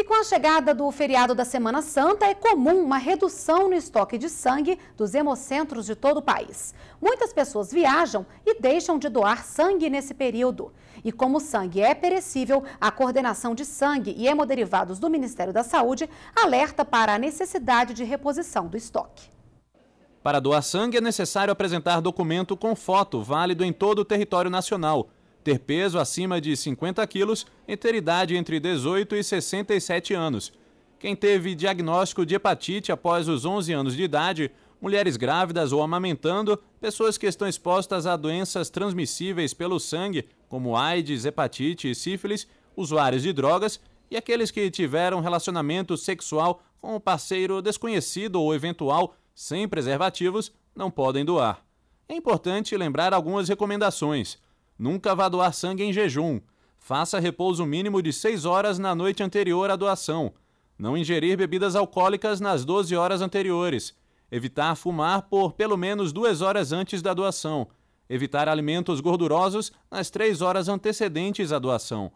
E com a chegada do feriado da Semana Santa, é comum uma redução no estoque de sangue dos hemocentros de todo o país. Muitas pessoas viajam e deixam de doar sangue nesse período. E como o sangue é perecível, a coordenação de sangue e hemoderivados do Ministério da Saúde alerta para a necessidade de reposição do estoque. Para doar sangue é necessário apresentar documento com foto válido em todo o território nacional ter peso acima de 50 quilos e ter idade entre 18 e 67 anos. Quem teve diagnóstico de hepatite após os 11 anos de idade, mulheres grávidas ou amamentando, pessoas que estão expostas a doenças transmissíveis pelo sangue, como AIDS, hepatite e sífilis, usuários de drogas e aqueles que tiveram relacionamento sexual com um parceiro desconhecido ou eventual sem preservativos não podem doar. É importante lembrar algumas recomendações. Nunca vá doar sangue em jejum. Faça repouso mínimo de 6 horas na noite anterior à doação. Não ingerir bebidas alcoólicas nas 12 horas anteriores. Evitar fumar por pelo menos 2 horas antes da doação. Evitar alimentos gordurosos nas 3 horas antecedentes à doação.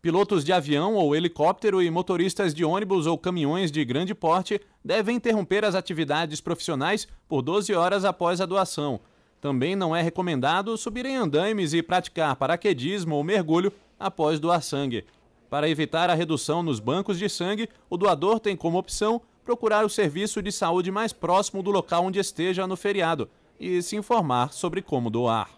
Pilotos de avião ou helicóptero e motoristas de ônibus ou caminhões de grande porte devem interromper as atividades profissionais por 12 horas após a doação também não é recomendado subir em andaimes e praticar paraquedismo ou mergulho após doar sangue. Para evitar a redução nos bancos de sangue, o doador tem como opção procurar o serviço de saúde mais próximo do local onde esteja no feriado e se informar sobre como doar.